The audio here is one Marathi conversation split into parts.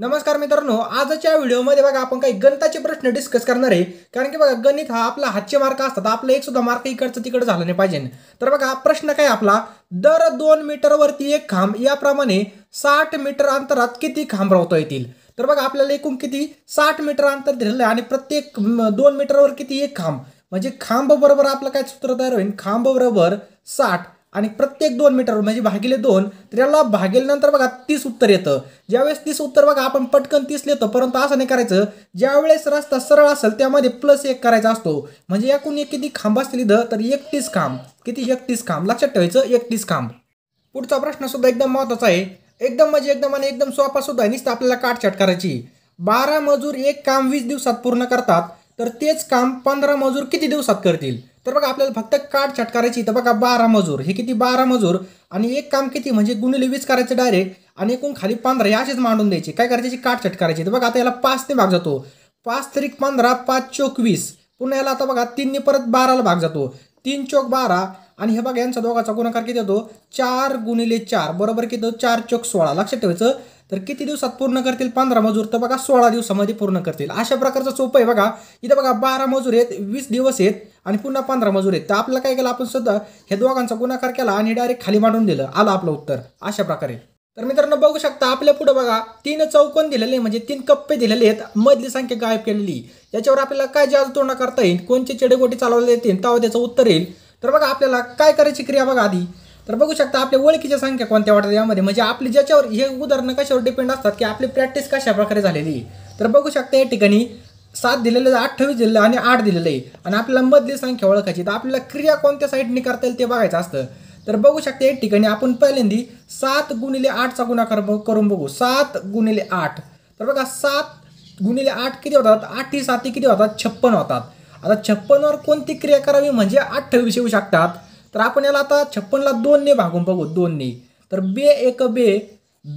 नमस्कार मित्रांनो आजच्या व्हिडिओमध्ये बघा आपण काही गणिताचे प्रश्न डिस्कस करणार आहे कारण की बघा गणित हा आपला हातचे मार्क असतात आपला एक सुद्धा मार्क इकडचं तिकडं झाला नाही पाहिजे तर बघा प्रश्न काय आपला दर दोन मीटरवरती एक खांब याप्रमाणे साठ मीटर अंतरात किती खांब राहता येतील तर बघा आपल्याला एकूण किती साठ मीटर अंतर दिलेलं आहे आणि प्रत्येक दोन मीटरवर किती एक खांब म्हणजे खांब बरोबर आपलं काय सूत्र तयार होईल खांब बरोबर साठ आणि प्रत्येक दोन मीटरवर म्हणजे भागिले दोन तर याला नंतर बघा तीस उत्तर येतं ज्यावेळेस तीस उत्तर बघा आपण पटकन तीस लिहितो परंतु असं नाही करायचं ज्यावेळेस रस्ता सरळ असेल त्यामध्ये प्लस एक करायचा असतो म्हणजे एकूण एक किती खांब असतील इथं तर एकतीस खांब किती एकतीस खांब लक्षात ठेवायचं एकतीस खांब पुढचा प्रश्न सुद्धा एकदम महत्त्वाचा आहे एकदम म्हणजे एकदम आणि एकदम सोपा सुद्धा निसतं आपल्याला काटछाट करायची बारा मजूर एक काम वीस दिवसात पूर्ण करतात तर तेच काम पंधरा मजूर किती दिवसात करतील तर बघा आपल्याला फक्त काठ छटकारायची तर बघा बारा मजूर हे किती बारा मजूर आणि एक काम किती म्हणजे गुणिले वीस करायचं डायरेक्ट आणि एकूण खाली पंधरा हे असेच मांडून द्यायचे काय करायची काठ छाट तर बघा आता याला पाच ते भाग जातो पाच तरी पंधरा पाच चोक वीस पुन्हा याला आता बघा तीनने परत बाराला भाग जातो तीन चोक बारा आणि हे बघा यांचा दोघांचा गुणाकार किती होतो चार गुणिले चार बरोबर किती होतो चार चोक सोळा लक्षात ठेवायचं तर किती दिवसात पूर्ण करतील पंधरा मजूर तर बघा सोळा दिवसामध्ये पूर्ण करतील अशा प्रकारचं सोपं आहे बघा इथं बघा बारा मजूर आहेत वीस दिवस आहेत आणि पुन्हा पंधरा मजूर आहेत तर आपलं काय केलं आपण सुद्धा हे दोघांचा गुणाकार केला आणि डायरेक्ट खाली मांडून दिलं आलं आपलं उत्तर अशा प्रकारे तर मित्रांनो बघू शकता आपल्या पुढे बघा तीन चौकोन दिलेले म्हणजे तीन कप्पे दिलेले आहेत मधली संख्या गायब केलेली याच्यावर आपल्याला काय जाल तोडणा करता येईल कोणते चेडेगोटी चालवले येतील तेव्हा त्याचं उत्तर येईल तर बघा आपल्याला काय करायची क्रिया बघा आधी तर बघू शकता आपल्या ओळखीच्या संख्या कोणत्या वाटतात यामध्ये म्हणजे आपली ज्याच्यावर हे उदाहरणं कशावर डिपेंड असतात की आपली प्रॅक्टिस कशा प्रकारे झालेली तर बघू शकता या ठिकाणी सात दिलेलं आहे अठ्ठावीस दिलेलं आणि आठ दिलेलं आहे आणि आपल्याला मधली संख्या ओळखायची तर आपल्याला क्रिया कोणत्या साईडने करता येईल ते बघायचं असतं तर बघू शकता या ठिकाणी आपण पहिल्यांदी सात गुणिले आठचा गुणाकार करून बघू सात गुणिले आठ तर बघा सात गुणिले आठ किती होतात आठ ही साती किती होतात छप्पन होतात आता छप्पनवर कोणती क्रिया करावी म्हणजे अठ्ठावीस येऊ शकतात तर आपण याला आता छप्पनला दोनने भागून बघू दोनने तर बे एक बे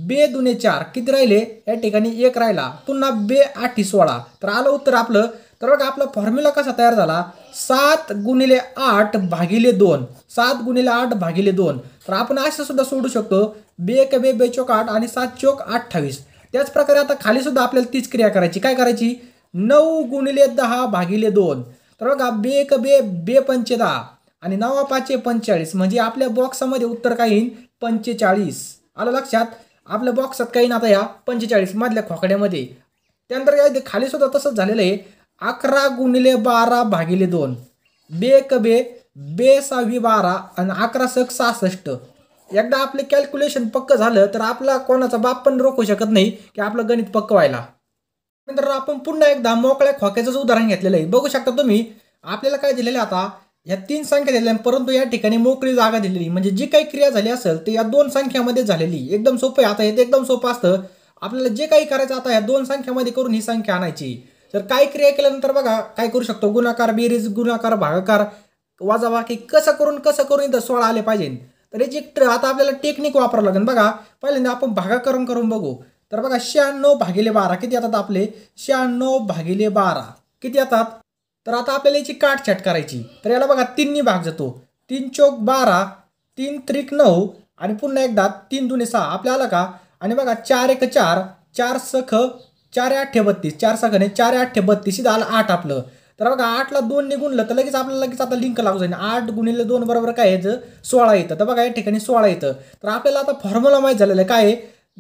बे दुने चार किती राहिले या ठिकाणी एक राहिला पुन्हा बे आठी सोळा तर आलं उत्तर आपलं तर बघा आपला फॉर्म्युला कसा तयार झाला सात गुणिले आठ भागिले दोन सात गुणिले आठ भागिले दोन तर आपण असं सुद्धा सोडू शकतो बे एक बे बे चोक आठ आणि सात चोक अठ्ठावीस त्याचप्रकारे आता खाली सुद्धा आपल्याला तीच क्रिया करायची काय करायची नऊ गुणिले दहा भागिले दोन तर बघा बे एक बे बे पंचे दहा आणि नवा पाचशे पंचेचाळीस म्हणजे आपल्या बॉक्सामध्ये उत्तर काय येईल पंचेचाळीस आलं लक्षात आपल्या बॉक्सात काही ना आता ह्या पंचेचाळीस मधल्या खोकड्यामध्ये त्यानंतर खाली सुद्धा तसंच झालेलं आहे अकरा गुणिले बारा भागिले दोन बे एक बे सहावी बारा आणि अकरा सक सहासष्ट एकदा आपले कॅल्क्युलेशन पक्क झालं तर आपला कोणाचा बाप पण रोखू शकत नाही की आपलं गणित पक्क व्हायला नंतर आपण पुन्हा एकदा मोकळ्या खोक्याचं उदाहरण घेतलेलं आहे बघू शकता तुम्ही आपल्याला काय दिलेलं आता या तीन संख्या दिलेल्या परंतु या ठिकाणी मोकळी जागा दिलेली म्हणजे जी काही क्रिया झाली असेल ते या दोन संख्यामध्ये झालेली एकदम सोपं आहे आता हे एकदम सोपं असतं आपल्याला जे काही करायचं आता या दोन संख्यामध्ये करून ही संख्या आणायची तर काय क्रिया केल्यानंतर बघा काय करू शकतो गुणाकार बेरीज गुणाकार भागाकार की कसं करून कसं करून इथं सोळा आले पाहिजे तर याची आता आपल्याला टेक्निक वापरावं लागेल बघा पहिल्यांदा आपण भागाकरण करून बघू तर बघा शहाण्णव भागिले बारा किती येतात आपले शहाण्णव भागिले बारा किती येतात तर आता आपल्याला याची काटछाट करायची तर याला बघा तीननी भाग जातो तीन चौक बारा तीन त्रिक नऊ आणि पुन्हा एकदा तीन दुने सहा आपल्या आपल्याला का आणि बघा चार एक चार चार सख चार आठे बत्तीस चार सखने चार आठे बत्तीस इथं आलं आठ आपलं तर बघा आठला दोन निघूनलं तर लगेच आपल्याला लगेच आता लिंक लागू जाईल आठ गुणिले दोन बरोबर काय येतं सोळा येतं तर बघा या ठिकाणी सोळा येतं तर आपल्याला आता फॉर्म्युला माहीत झालेलं आहे काय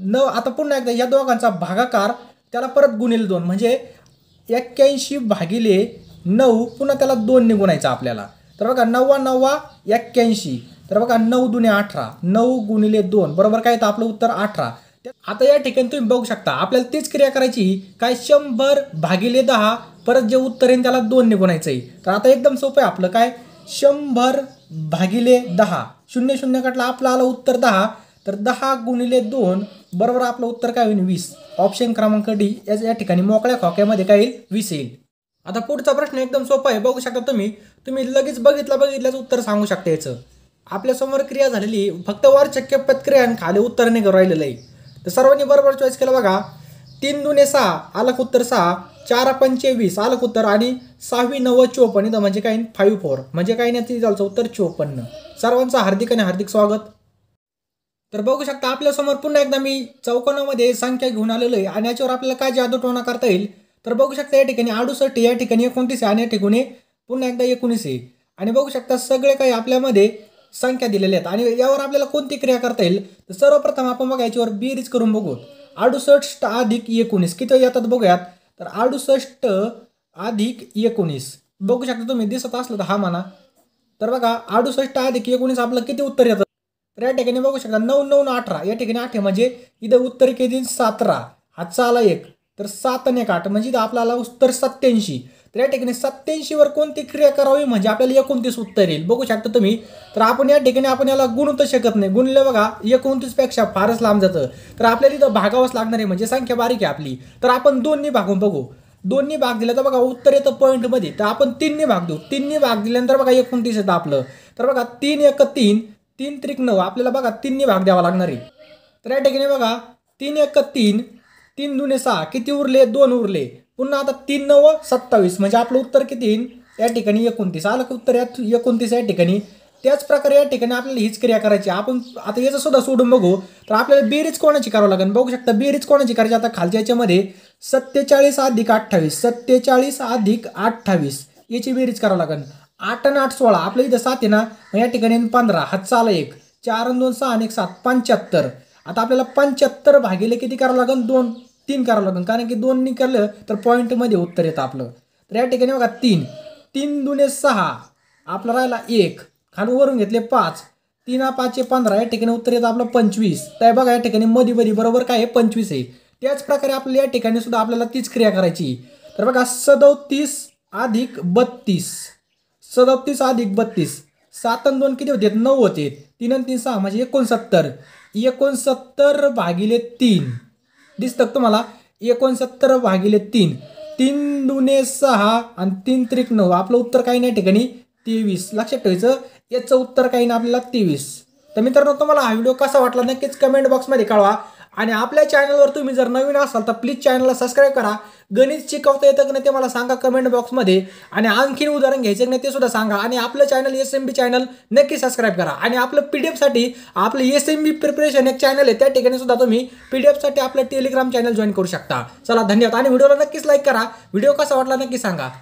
न आता पुन्हा एकदा या दोघांचा भागाकार त्याला परत गुणिले दोन म्हणजे एक्क्याऐंशी भागिले नऊ पुन्हा त्याला दोन निगुणायचा आपल्याला तर बघा नव्वा नव्वा एक्क्याऐंशी तर बघा नऊ दुने अठरा नऊ गुणिले दोन बरोबर काय येतं आपलं उत्तर अठरा आता या ठिकाणी तुम्ही बघू शकता आपल्याला तीच क्रिया करायची काय शंभर भागिले दहा परत जे उत्तर येईल त्याला दोन निगुणायचं आहे तर आता एकदम सोपं आहे आपलं काय शंभर भागिले दहा शून्य शून्य कटला आपलं आलं उत्तर दहा तर दहा गुणिले दोन बरोबर आपलं उत्तर काय होईल वीस ऑप्शन क्रमांक डी याच या ठिकाणी मोकळ्या खोक्यामध्ये काय येईल वीस येईल आता पुढचा प्रश्न एकदम सोपा आहे बघू शकता तुम्ही तुम्ही लगेच बघितला बघितल्याच उत्तर सांगू शकता याचं आपल्यासमोर क्रिया झालेली फक्त वर चक्यपत क्रिया आणि खाली उत्तर नाही राहिलेलं आहे तर सर्वांनी बरोबर चॉईस केला बघा तीन दुने सहा आलक उत्तर सहा चार पंचे वीस उत्तर आणि सहावी नव्वद चोपन्न म्हणजे काय फाईव्ह फोर म्हणजे काही नाही झालं उत्तर चोपन्न सर्वांचं हार्दिक आणि हार्दिक स्वागत तर बघू शकता आपल्यासमोर पुन्हा एकदा मी चौकोनामध्ये संख्या घेऊन आलेलो आहे आणि याच्यावर आपल्याला काय जादू टोना करता येईल तर बघू शकता या ठिकाणी अडुसष्ट या ठिकाणी एकोणतीस आणि या ठिकाणी पुन्हा एकदा एकोणीस आहे आणि बघू शकता सगळे काही आपल्यामध्ये संख्या दिलेल्या आहेत आणि यावर आपल्याला कोणती क्रिया करता येईल तर सर्वप्रथम आपण बघा याच्यावर बेरीज करून बघू अडुसष्ट अधिक एकोणीस किती येतात बघूयात तर अडुसष्ट अधिक एकोणीस बघू शकता तुम्ही दिसत असलं तर हा म्हणा तर बघा अडुसष्ट अधिक एकोणीस आपलं किती उत्तर येतं तर या ठिकाणी बघू शकता नऊ नऊ अठरा या ठिकाणी आठ आहे म्हणजे इथं उत्तर दिन सतरा हा आला एक तर सात आणि एक आठ म्हणजे इथं आपल्याला उत्तर सत्याऐंशी तर या ठिकाणी सत्याऐंशीवर कोणती क्रिया करावी म्हणजे आपल्याला एकोणतीस उत्तर येईल बघू शकता तुम्ही तर आपण या ठिकाणी आपण याला तर शकत नाही गुणले बघा एकोणतीसपेक्षा फारच लांब जातं तर आपल्याला इथं भागावंच लागणार आहे म्हणजे संख्या बारीक आहे आपली तर आपण दोन्ही भागून बघू दोन्ही भाग दिला तर बघा उत्तर येतं पॉईंटमध्ये तर आपण तिन्ही भाग देऊ तीनने भाग दिल्यानंतर बघा एकोणतीस येतं आपलं तर बघा तीन एक तीन तीन त्रिक नऊ आपल्याला बघा तीनने भाग द्यावा लागणार आहे तर या ठिकाणी बघा तीन एक तीन तीन दुने सहा किती उरले दोन उरले पुन्हा आता तीन नऊ सत्तावीस म्हणजे आपलं उत्तर किती येईल या ठिकाणी एकोणतीस आलं का उत्तर या एकोणतीस या ठिकाणी त्याच प्रकारे या ठिकाणी आपल्याला हीच क्रिया करायची आपण आता याचं सुद्धा सोडून बघू तर आपल्याला बेरीज कोणाची करावं लागेल बघू शकता बेरीज कोणाची करायची आता खालच्या याच्यामध्ये सत्तेचाळीस अधिक अठ्ठावीस सत्तेचाळीस अधिक अठ्ठावीस याची बेरीज करावं लागेल आठ आणि आठ सोळा आपल्या इथं सात आहे ना मग या ठिकाणी पंधरा हा चाल एक चार आणि दोन सहा आणि एक सात पंच्याहत्तर आता आपल्याला पंच्याहत्तर भागीले किती करावं लागेल दोन तीन करावं लागेल कारण की दोन निघालं तर पॉईंटमध्ये उत्तर येतं आपलं तर या ठिकाणी बघा तीन तीन दुने सहा आपला राहिला एक खाली वरून घेतले पाच तीन पाचशे पंधरा या ठिकाणी उत्तर येतं आपलं पंचवीस तर बघा या ठिकाणी मधी मधी बरोबर काय आहे पंचवीस आहे त्याचप्रकारे आपल्या या ठिकाणी सुद्धा आपल्याला तीच क्रिया करायची तर बघा सदोतीस अधिक बत्तीस सदतीस अधिक बत्तीस सात आणि दोन किती होते नऊ होते तीन आणि तीन सहा म्हणजे एकोणसत्तर एकोणसत्तर भागिले तीन दिसतं तुम्हाला एकोणसत्तर भागिले तीन तीन दुने सहा आणि तीन त्रिक नऊ आपलं उत्तर काही नाही ठिकाणी तेवीस लक्षात ठेवायचं याचं उत्तर काही नाही आपल्याला तेवीस तर मित्रांनो तुम्हाला हा व्हिडिओ कसा वाटला नक्कीच कमेंट बॉक्समध्ये कळवा आणि आपल्या चॅनलवर तुम्ही जर नवीन असाल तर प्लीज चॅनलला सबस्क्राईब करा गणित शिकवता येतं की नाही ते मला सांगा कमेंट बॉक्समध्ये आणि आणखीन उदाहरण घ्यायचं की नाही ते सुद्धा सांगा आणि आपलं channel S M B channel नक्की सबस्क्राईब करा आणि आपलं पी डी एफसाठी आपलं एस एम बी प्रिपरेशन एक चॅनल आहे त्या ठिकाणी सुद्धा तुम्ही पी डी एफसाठी आपलं टेलिग्राम चॅनल जॉईन करू शकता चला धन्यवाद आणि व्हिडिओला नक्कीच लाईक करा व्हिडिओ कसा वाटला नक्की सांगा